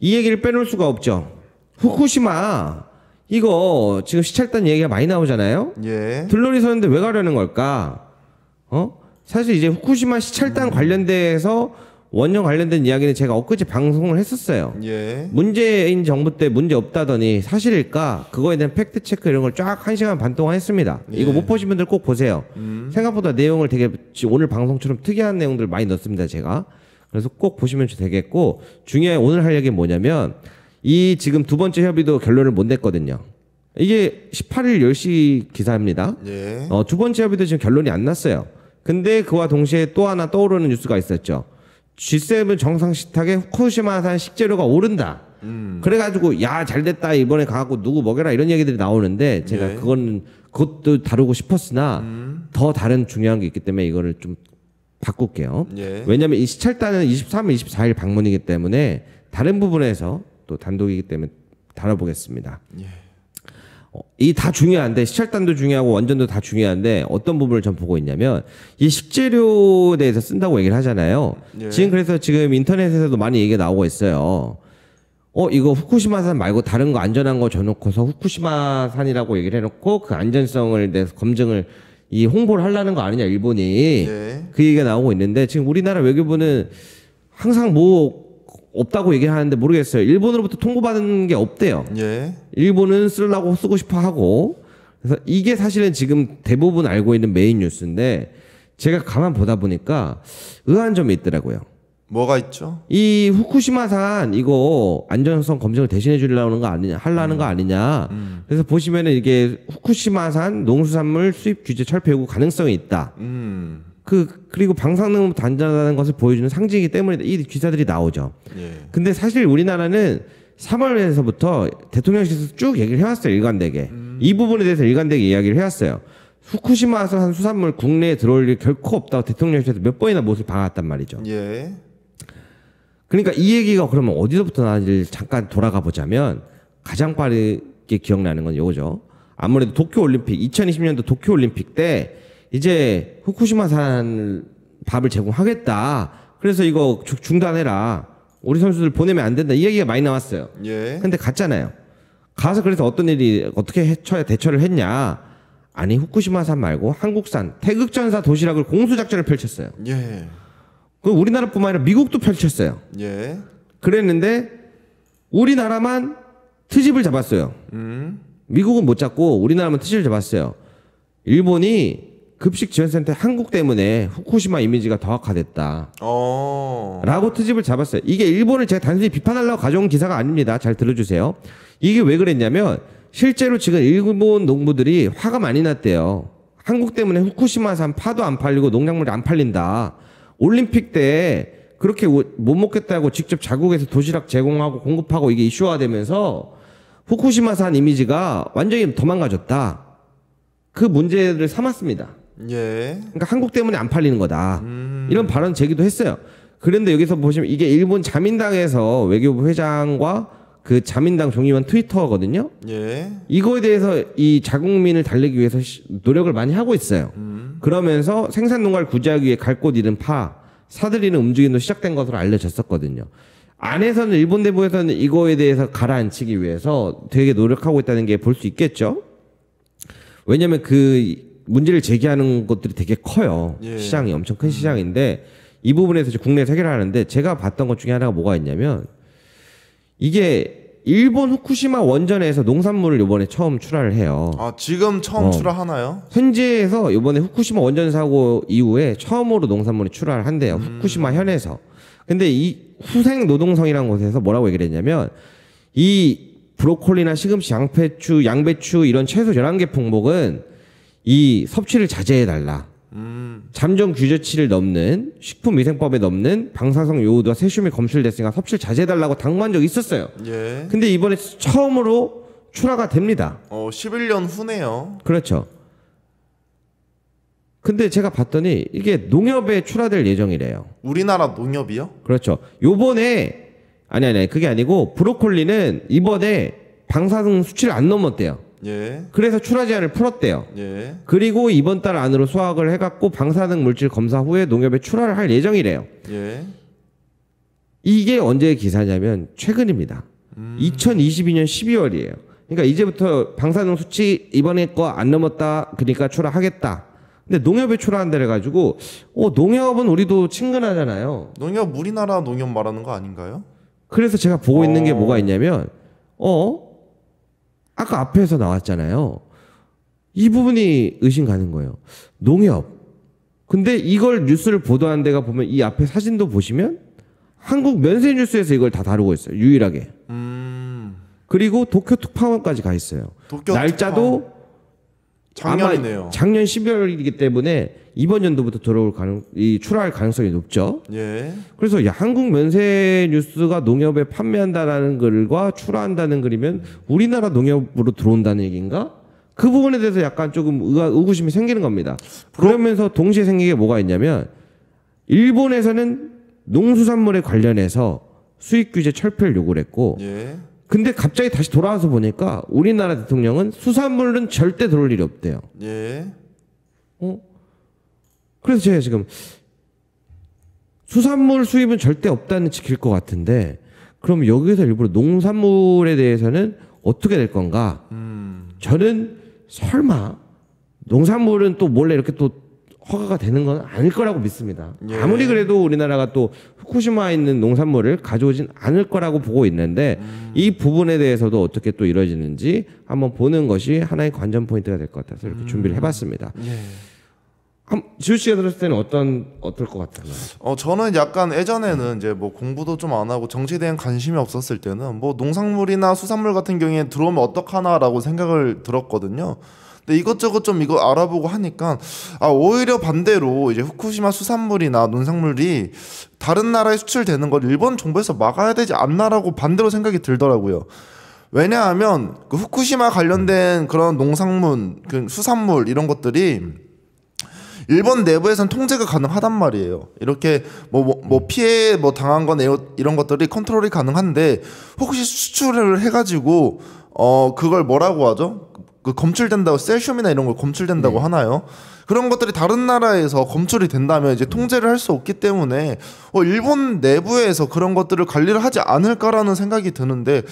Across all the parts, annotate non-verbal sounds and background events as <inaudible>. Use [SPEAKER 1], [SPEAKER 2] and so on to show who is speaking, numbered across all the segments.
[SPEAKER 1] 이 얘기를 빼놓을 수가 없죠. 후쿠시마 이거 지금 시찰단 얘기가 많이 나오잖아요. 예. 들러리 서는데 왜 가려는 걸까? 어? 사실 이제 후쿠시마 시찰단 음. 관련돼서 원형 관련된 이야기는 제가 엊그제 방송을 했었어요. 예. 문재인 정부 때 문제 없다더니 사실일까? 그거에 대한 팩트 체크 이런 걸 쫙 한 시간 반 동안 했습니다. 예. 이거 못 보신 분들 꼭 보세요. 음. 생각보다 내용을 되게 오늘 방송처럼 특이한 내용들 많이 넣습니다. 제가. 그래서 꼭 보시면 되겠고 중요한 오늘 할 얘기는 뭐냐면 이 지금 두 번째 협의도 결론을 못 냈거든요. 이게 18일 10시 기사입니다. 예. 어, 두 번째 협의도 지금 결론이 안 났어요. 근데 그와 동시에 또 하나 떠오르는 뉴스가 있었죠. G7 정상 식탁에 후쿠시마산 식재료가 오른다. 음. 그래가지고 야 잘됐다 이번에 가고 갖 누구 먹여라 이런 얘기들이 나오는데 제가 예. 그건 그것도 다루고 싶었으나 음. 더 다른 중요한 게 있기 때문에 이거를 좀 바꿀게요. 예. 왜냐하면 이 시찰단은 23일, 24일 방문이기 때문에 다른 부분에서 또 단독이기 때문에 다뤄보겠습니다. 예. 어, 이다 중요한데 시찰단도 중요하고 원전도 다 중요한데 어떤 부분을 전 보고 있냐면 이 식재료에 대해서 쓴다고 얘기를 하잖아요. 예. 지금 그래서 지금 인터넷에서도 많이 얘기가 나오고 있어요. 어 이거 후쿠시마산 말고 다른 거 안전한 거 줘놓고서 후쿠시마산이라고 얘기를 해놓고 그 안전성을 대해서 검증을 이 홍보를 하려는 거 아니냐 일본이 네. 그 얘기가 나오고 있는데 지금 우리나라 외교부는 항상 뭐 없다고 얘기하는데 모르겠어요. 일본으로부터 통보받은 게 없대요. 예. 일본은 쓰려고 쓰고 싶어 하고 그래서 이게 사실은 지금 대부분 알고 있는 메인 뉴스인데 제가 가만 보다 보니까 의아한 점이 있더라고요.
[SPEAKER 2] 뭐가 있죠?
[SPEAKER 1] 이 후쿠시마산 이거 안전성 검증을 대신해 주려는 거 아니냐, 하려는 음. 거 아니냐. 음. 그래서 보시면은 이게 후쿠시마산 농수산물 수입 규제 철폐 요구 가능성이 있다.
[SPEAKER 2] 음.
[SPEAKER 1] 그 그리고 방사능 단절하는 것을 보여주는 상징이기 때문에 이 기사들이 나오죠. 예. 근데 사실 우리나라는 3월에서부터 대통령실에서 쭉 얘기를 해왔어요 일관되게 음. 이 부분에 대해서 일관되게 이야기를 해왔어요. 후쿠시마산 수산물 국내에 들어올 일 결코 없다고 대통령실에서 몇 번이나 못을 박았단 말이죠. 예. 그러니까 이 얘기가 그러면 어디서부터 나는지 잠깐 돌아가 보자면 가장 빠르게 기억나는 건 요거죠. 아무래도 도쿄 올림픽 2020년도 도쿄 올림픽 때 이제 후쿠시마산 밥을 제공하겠다. 그래서 이거 중단해라. 우리 선수들 보내면 안 된다. 이 얘기가 많이 나왔어요. 예. 근데 갔잖아요. 가서 그래서 어떤 일이 어떻게 해쳐야 대처를 했냐? 아니 후쿠시마산 말고 한국산 태극전사 도시락을 공수작전을 펼쳤어요. 예. 그 우리나라뿐만 아니라 미국도 펼쳤어요. 예. 그랬는데 우리나라만 트집을 잡았어요. 음. 미국은 못 잡고 우리나라만 트집을 잡았어요. 일본이 급식 지원센터 한국 때문에 후쿠시마 이미지가 더 악화됐다. 어. 라고 트집을 잡았어요. 이게 일본을 제가 단순히 비판하려고 가져온 기사가 아닙니다. 잘 들어주세요. 이게 왜 그랬냐면 실제로 지금 일본 농부들이 화가 많이 났대요. 한국 때문에 후쿠시마산 파도 안 팔리고 농작물이 안 팔린다. 올림픽 때 그렇게 못 먹겠다고 직접 자국에서 도시락 제공하고 공급하고 이게 이슈화되면서 후쿠시마산 이미지가 완전히 도망가졌다. 그 문제를 삼았습니다. 예. 그러니까 한국 때문에 안 팔리는 거다. 음. 이런 발언 제기도 했어요. 그런데 여기서 보시면 이게 일본 자민당에서 외교부 회장과 그 자민당 종이원 트위터거든요. 예. 이거에 대해서 이 자국민을 달래기 위해서 노력을 많이 하고 있어요. 음. 그러면서 생산 농가를 구제하기 위해 갈 곳 잃은 파 사들이는 움직임도 시작된 것으로 알려졌었거든요. 안에서는 일본 내부에서는 이거에 대해서 가라앉히기 위해서 되게 노력하고 있다는 게 볼 수 있겠죠. 왜냐하면 그 문제를 제기하는 것들이 되게 커요. 예. 시장이 엄청 큰 음. 시장인데 이 부분에서 국내에서 해결하는데 제가 봤던 것 중에 하나가 뭐가 있냐면 이게 일본 후쿠시마 원전에서 농산물을 요번에 처음 출하를 해요. 아 지금
[SPEAKER 2] 처음 어. 출하하나요?
[SPEAKER 1] 현지에서 요번에 후쿠시마 원전 사고 이후에 처음으로 농산물이 출하를 한대요. 음. 후쿠시마 현에서. 근데 이 후생 노동성이라는 곳에서 뭐라고 얘기를 했냐면 이 브로콜리나 시금치, 양배추, 양배추 이런 채소 11개 품목은 이 섭취를 자제해 달라. 음. 잠정 규제치를 넘는 식품위생법에 넘는 방사성 요오드와 세슘이 검출됐으니까 섭취를 자제해달라고 당부한 적이 있었어요. 예. 근데 이번에 처음으로 출하가 됩니다.
[SPEAKER 2] 어, 11년 후네요.
[SPEAKER 1] 그렇죠. 근데 제가 봤더니 이게 농협에 출하될 예정이래요.
[SPEAKER 2] 우리나라 농협이요?
[SPEAKER 1] 그렇죠. 요번에 아니 아니 그게 아니고 브로콜리는 이번에 방사성 수치를 안 넘었대요. 예. 그래서 출하 제한을 풀었대요. 예. 그리고 이번 달 안으로 수확을 해갖고 방사능 물질 검사 후에 농협에 출하를 할 예정이래요. 예. 이게 언제 기사냐면 최근입니다. 음. 2022년 12월이에요. 그러니까 이제부터 방사능 수치 이번에 거 안 넘었다. 그러니까 출하하겠다. 근데 농협에 출하한다 그래가지고 어 농협은 우리도 친근하잖아요.
[SPEAKER 2] 농협 우리나라 농협 말하는 거 아닌가요? 그래서 제가 보고 어... 있는 게 어. 뭐가
[SPEAKER 1] 있냐면 어 아까 앞에서 나왔잖아요. 이 부분이 의심 가는 거예요. 농협. 근데 이걸 뉴스를 보도한 데가 보면 이 앞에 사진도 보시면 한국 면세 뉴스에서 이걸 다 다루고 있어요. 유일하게. 음... 그리고 도쿄 특파원까지 가 있어요. 도쿄 날짜도
[SPEAKER 2] 특파원. 작년이네요.
[SPEAKER 1] 작년 12월이기 때문에 이번 연도부터 들어올 가능 이 출하할 가능성이 높죠. 예. 그래서 야, 한국 면세 뉴스가 농협에 판매한다라는 글과 출하한다는 글이면 우리나라 농협으로 들어온다는 얘기인가? 그 부분에 대해서 약간 조금 의아, 의구심이 생기는 겁니다. 그러면서 동시에 생긴 게 뭐가 있냐면 일본에서는 농수산물에 관련해서 수입 규제 철폐를 요구를 했고 예. 근데 갑자기 다시 돌아와서 보니까 우리나라 대통령은 수산물은 절대 들어올 일이 없대요.
[SPEAKER 2] 예. 어?
[SPEAKER 1] 그래서 제가 지금 수산물 수입은 절대 없다는 지킬 것 같은데 그럼 여기서 일부러 농산물에 대해서는 어떻게 될 건가? 음. 저는 설마 농산물은 또 몰래 이렇게 또 허가가 되는 건 아닐 거라고 믿습니다. 예. 아무리 그래도 우리나라가 또 후쿠시마에 있는 농산물을 가져오진 않을 거라고 보고 있는데 음. 이 부분에 대해서도 어떻게 또 이뤄지는지 한번 보는 것이 하나의 관전 포인트가
[SPEAKER 2] 될 것 같아서 이렇게 음. 준비를 해봤습니다. 예. 지우 씨가 들었을 때는 어떤 어떨 것 같아요? 어 저는 약간 예전에는 이제 뭐 공부도 좀 안 하고 정치에 대한 관심이 없었을 때는 뭐 농산물이나 수산물 같은 경우에 들어오면 어떡하나라고 생각을 들었거든요. 근데 이것저것 좀 이거 알아보고 하니까 아 오히려 반대로 이제 후쿠시마 수산물이나 논산물이 다른 나라에 수출되는 걸 일본 정부에서 막아야 되지 않나라고 반대로 생각이 들더라고요. 왜냐하면 그 후쿠시마 관련된 그런 농산물, 그 수산물 이런 것들이 일본 내부에선 통제가 가능하단 말이에요. 이렇게 뭐, 뭐, 뭐 피해 뭐 당한 건 이런 것들이 컨트롤이 가능한데 혹시 수출을 해가지고 어 그걸 뭐라고 하죠? 그 검출된다고 셀슘이나 이런 걸 검출된다고 네. 하나요? 그런 것들이 다른 나라에서 검출이 된다면 이제 통제를 할 수 없기 때문에 어, 일본 내부에서 그런 것들을 관리를 하지 않을까라는 생각이 드는데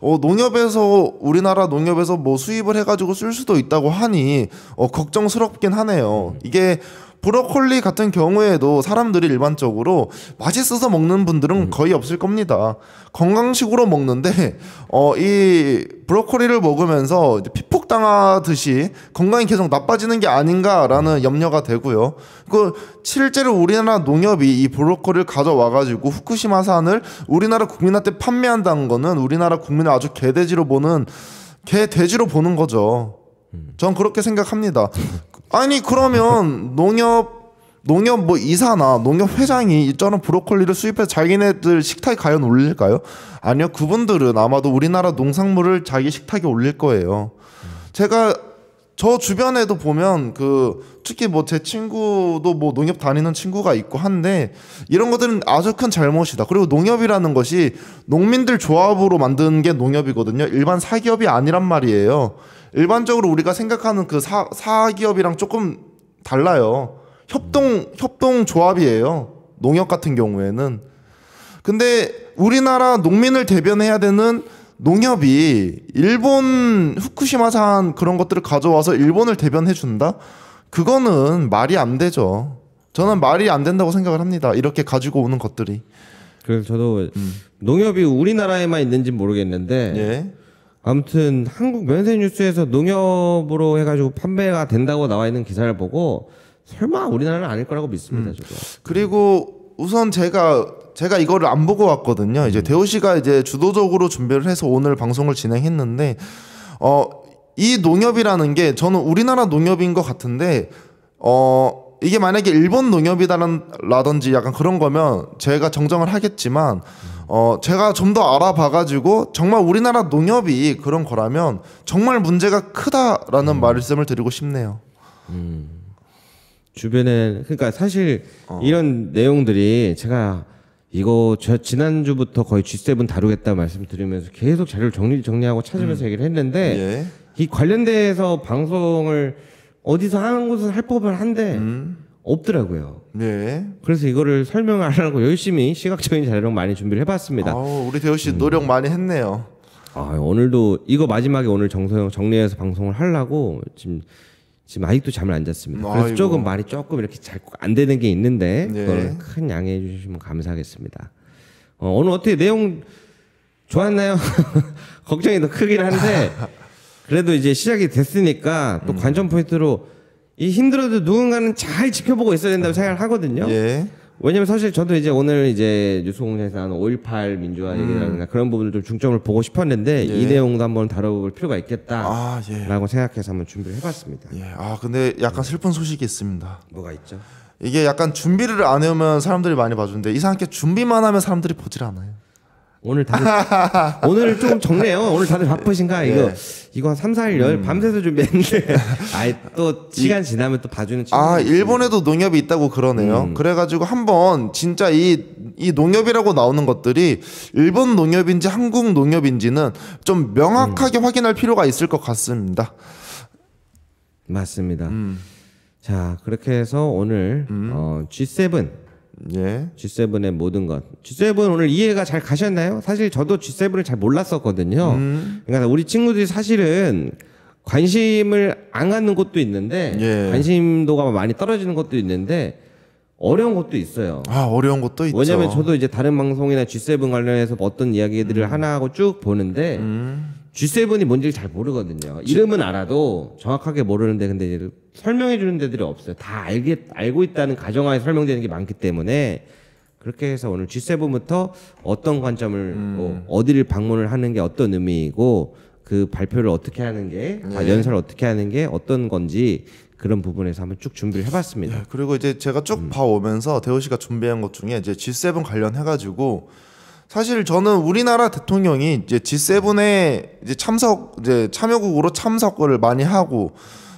[SPEAKER 2] 어, 농협에서 우리나라 농협에서 뭐 수입을 해가지고 쓸 수도 있다고 하니 어, 걱정스럽긴 하네요. 네. 이게 브로콜리 같은 경우에도 사람들이 일반적으로 맛있어서 먹는 분들은 음. 거의 없을 겁니다. 건강식으로 먹는데 어 이 브로콜리를 먹으면서 피폭당하듯이 건강이 계속 나빠지는 게 아닌가라는 염려가 되고요. 그 실제로 우리나라 농협이 이 브로콜리를 가져와 가지고 후쿠시마산을 우리나라 국민한테 판매한다는 거는 우리나라 국민을 아주 개돼지로 보는 개돼지로 보는 거죠. 음. 전 그렇게 생각합니다. 아니 그러면 농협 농협 뭐 이사나 농협 회장이 이처럼 브로콜리를 수입해서 자기네들 식탁에 과연 올릴까요? 아니요 그분들은 아마도 우리나라 농산물을 자기 식탁에 올릴 거예요. 제가 저 주변에도 보면 그 특히 뭐 제 친구도 뭐 농협 다니는 친구가 있고 한데 이런 것들은 아주 큰 잘못이다. 그리고 농협이라는 것이 농민들 조합으로 만든 게 농협이거든요. 일반 사기업이 아니란 말이에요. 일반적으로 우리가 생각하는 그 사, 사기업이랑 조금 달라요. 협동 협동 조합이에요. 농협 같은 경우에는. 근데 우리나라 농민을 대변해야 되는 농협이 일본 후쿠시마산 그런 것들을 가져와서 일본을 대변해 준다? 그거는 말이 안 되죠. 저는 말이 안 된다고 생각을 합니다. 이렇게 가지고 오는 것들이. 그래서 저도 음. 농협이 우리나라에만 있는지
[SPEAKER 1] 모르겠는데 예? 아무튼 한국 면세 뉴스에서 농협으로 해가지고
[SPEAKER 2] 판매가 된다고 나와 있는 기사를 보고 설마 우리나라는 아닐 거라고 믿습니다. 음. 그리고 우선 제가 제가 이거를 안 보고 왔거든요. 이제 음. 대호 씨가 이제 주도적으로 준비를 해서 오늘 방송을 진행했는데 어이 농협이라는 게 저는 우리나라 농협인 것 같은데 어 이게 만약에 일본 농협이라든지 다 약간 그런 거면 제가 정정을 하겠지만 어 제가 좀 더 알아봐 가지고 정말 우리나라 농협이 그런 거라면 정말 문제가 크다라는 음. 말씀을 드리고 싶네요. 음.
[SPEAKER 1] 주변에 그러니까 사실 어. 이런 내용들이 제가 이거 저 지난주부터 거의 G7 다루겠다 말씀드리면서 계속 자료를 정리 정리하고 찾으면서 음. 얘기를 했는데 예. 이 관련돼서 방송을 어디서 하는 곳은 할법을 한데 음. 없더라고요. 네. 그래서 이거를 설명하려고 열심히 시각적인 자료를 많이 준비를 해봤습니다. 아우, 리 대호 씨 음. 노력 많이 했네요. 아, 오늘도 이거 마지막에 오늘 정서영 정리해서 방송을 하려고 지금 지금 아직도 잠을 안 잤습니다. 그래서 아이고. 조금 말이 조금 이렇게 잘 안 되는 게 있는데 네. 그걸 큰 양해해 주시면 감사하겠습니다. 어, 오늘 어떻게 내용 좋았나요? <laughs> 걱정이 더 크긴 한데 <laughs> 그래도 이제 시작이 됐으니까 또 음. 관전 포인트로 이 힘들어도 누군가는 잘 지켜보고 있어야 된다고 아. 생각을 하거든요. 예. 왜냐면 사실 저도 이제 오늘 이제 뉴스공장에서 하는 5.18 민주화 음. 얘기라든가 그런 부분을 좀 중점을
[SPEAKER 2] 보고 싶었는데 예. 이 내용도 한번 다뤄볼 필요가 있겠다라고 아, 예. 생각해서 한번 준비를 해봤습니다. 예. 아 근데 약간 네. 슬픈 소식이 있습니다. 뭐가 있죠? 이게 약간 준비를 안 해오면 사람들이 많이 봐주는데 이상하게 준비만 하면 사람들이 보질 않아요. 오늘 다들 <laughs> 오늘 좀 적네요. 오늘 다들 바쁘신가? 이거 네. 이거 한 3, 4일 열 음. 밤새서 준비했는데
[SPEAKER 1] <laughs> 아또 이 시간 지나면 또 봐주는 아
[SPEAKER 2] 일본에도 농협이 있다고 그러네요. 음. 그래가지고 한번 진짜 이 이 농협이라고 나오는 것들이 일본 농협인지 한국 농협인지는 좀 명확하게 음. 확인할 필요가 있을 것 같습니다. 맞습니다. 음. 자 그렇게 해서 오늘 음. 어, G7
[SPEAKER 1] 예. G7의 모든 것. G7 오늘 이해가 잘 가셨나요? 사실 저도 G7을 잘 몰랐었거든요. 음. 그러니까 우리 친구들이 사실은 관심을 안 갖는 것도 있는데 예. 관심도가 많이 떨어지는 것도 있는데 어려운 것도 있어요.
[SPEAKER 2] 아 어려운 것도 있죠. 왜냐하면 저도
[SPEAKER 1] 이제 다른 방송이나 G7 관련해서 어떤 이야기들을 음. 하나 하고 쭉 보는데 음. G7이 뭔지 를잘 모르거든요. 이름은 알아도 정확하게 모르는데 근데 설명해 주는 데들이 없어요. 다 알게 알고 있다는 가정하에 설명되는 게 많기 때문에 그렇게 해서 오늘 G7부터 어떤 관점을 어, 음. 뭐, 어디를 방문을 하는 게 어떤 의미이고 그 발표를 어떻게 하는 게 네. 아, 연설을 어떻게 하는 게 어떤
[SPEAKER 2] 건지 그런 부분에서 한번 쭉 준비를 해봤습니다. 네, 그리고 이제 제가 쭉 음. 봐오면서 대호 씨가 준비한 것 중에 이제 G7 관련해가지고 사실 저는 우리나라 대통령이 이제 G7에 이제 참석 이제 참여국으로 참석을 많이 하고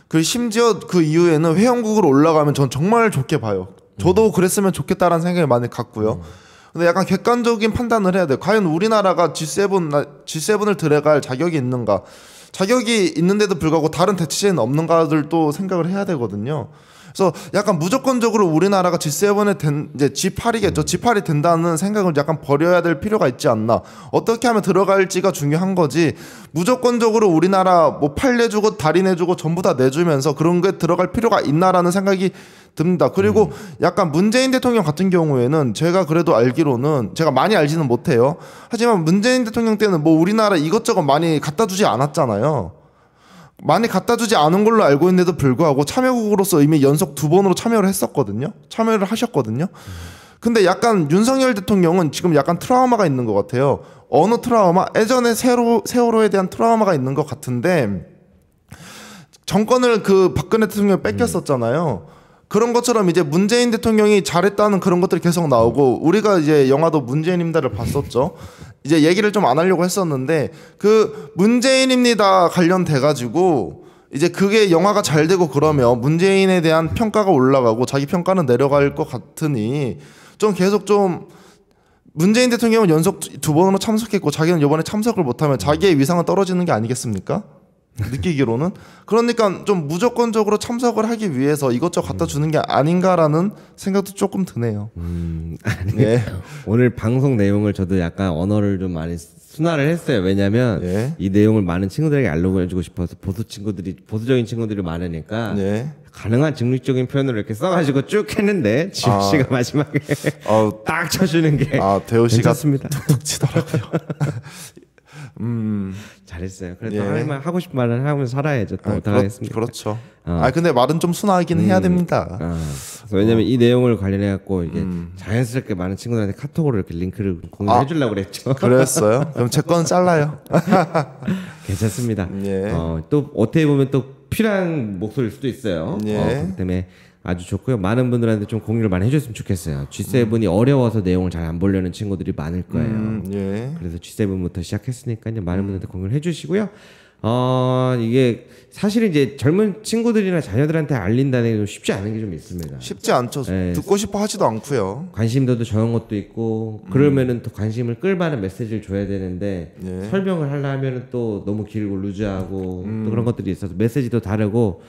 [SPEAKER 2] 그 심지어 그 이후에는 회원국으로 올라가면 전 정말 좋게 봐요. 저도 음. 그랬으면 좋겠다라는 생각을 많이 갖고요. 음. 근데 약간 객관적인 판단을 해야 돼. 요 과연 우리나라가 G7 G7을 들어갈 자격이 있는가? 자격이 있는데도 불구하고 다른 대체제는 없는가를 또 생각을 해야 되거든요. 그래서 약간 무조건적으로 우리나라가 G7에 된, 이제 G8이겠죠. G8이 된다는 생각을 약간 버려야 될 필요가 있지 않나. 어떻게 하면 들어갈지가 중요한 거지. 무조건적으로 우리나라 뭐 팔 내주고 다리 내주고 전부 다 내주면서 그런 게 들어갈 필요가 있나라는 생각이 듭니다. 그리고 음. 약간 문재인 대통령 같은 경우에는 제가 그래도 알기로는 제가 많이 알지는 못해요. 하지만 문재인 대통령 때는 뭐 우리나라 이것저것 많이 갖다 주지 않았잖아요. 많이 갖다 주지 않은 걸로 알고 있는데도 불구하고 참여국으로서 이미 연속 두 번으로 참여를 했었거든요. 참여를 하셨거든요. 근데 약간 윤석열 대통령은 지금 약간 트라우마가 있는 것 같아요. 어느 트라우마? 예전에 세로, 세월호에 대한 트라우마가 있는 것 같은데 정권을 그 박근혜 대통령이 뺏겼었잖아요. 그런 것처럼 이제 문재인 대통령이 잘했다는 그런 것들이 계속 나오고 우리가 이제 영화도 문재인입니다를 봤었죠. 이제 얘기를 좀 안 하려고 했었는데 그 문재인입니다 관련돼 가지고 이제 그게 영화가 잘 되고 그러면 문재인에 대한 평가가 올라가고 자기 평가는 내려갈 것 같으니 좀 계속 좀 문재인 대통령은 연속 두 번으로 참석했고 자기는 이번에 참석을 못하면 자기의 위상은 떨어지는 게 아니겠습니까? 느끼기로는 그러니까 좀 무조건적으로 참석을 하기 위해서 이것저것 갖다 음. 주는 게 아닌가라는 생각도 조금 드네요.
[SPEAKER 1] 음, <laughs> 아니, 예. 오늘 방송 내용을 저도 약간 언어를 좀 많이
[SPEAKER 2] 순화를
[SPEAKER 1] 했어요. 왜냐하면 예. 이 내용을 많은 친구들에게 알려고 해주고 싶어서 보수 친구들이 보수적인 친구들이 많으니까 예. 가능한 직립적인 표현을 이렇게 써가지고 쭉 했는데 지호 아, 씨가 마지막에 아, <laughs> 딱 쳐주는 게 아, 대호 씨가 괜찮습니다. 툭툭
[SPEAKER 2] 치더라고요. <laughs> 음. 잘했어요. 그래도 예. 할말 하고 싶은 말은 하면서 살아야죠. 또 아, 그렇, 습니까 그렇죠. 어. 아 근데 말은 좀순하긴 음. 해야 됩니다. 아.
[SPEAKER 1] 왜냐면 어. 이 내용을 관련해 갖고 이게 음. 자연스럽게 많은 친구들한테 카톡으로 이렇게 링크를 공유해 아. 주려고 그랬죠. <laughs> 그랬어요? 그럼 제 건 잘라요. <laughs> 괜찮습니다. 예. 어, 또 어떻게 보면 또 필요한 목소리일 수도 있어요. 예. 어, 그렇기 때문에 아주 좋고요. 많은 분들한테 좀 공유를 많이 해줬으면 좋겠어요. G7이 음. 어려워서 내용을 잘 안 보려는 친구들이 많을 거예요. 음, 예. 그래서 G7부터 시작했으니까요. 많은 음. 분들한테 공유를 해주시고요. 어, 이게 사실 이제 젊은 친구들이나 자녀들한테 알린다는 게 좀 쉽지 않은 게 좀 있습니다. 쉽지 않죠. 네.
[SPEAKER 2] 듣고 싶어 하지도 않고요.
[SPEAKER 1] 관심도도 적은 것도 있고 그러면은 음. 또 관심을 끌만한 메시지를 줘야 되는데 예. 설명을 하려면은 또 너무 길고 루즈하고 음. 또 그런 것들이 있어서 메시지도 다르고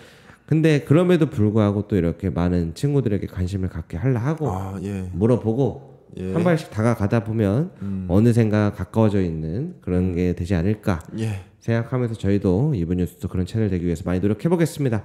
[SPEAKER 1] 근데 그럼에도 불구하고 또 이렇게 많은 친구들에게 관심을 갖게 할라 하고 아, 예. 물어보고 예. 한 발씩 다가가다 보면 음. 어느샌가 가까워져 있는 그런 게 되지 않을까 예. 생각하면서 저희도 이브 뉴스도 그런 채널 되기 위해서 많이 노력해 보겠습니다.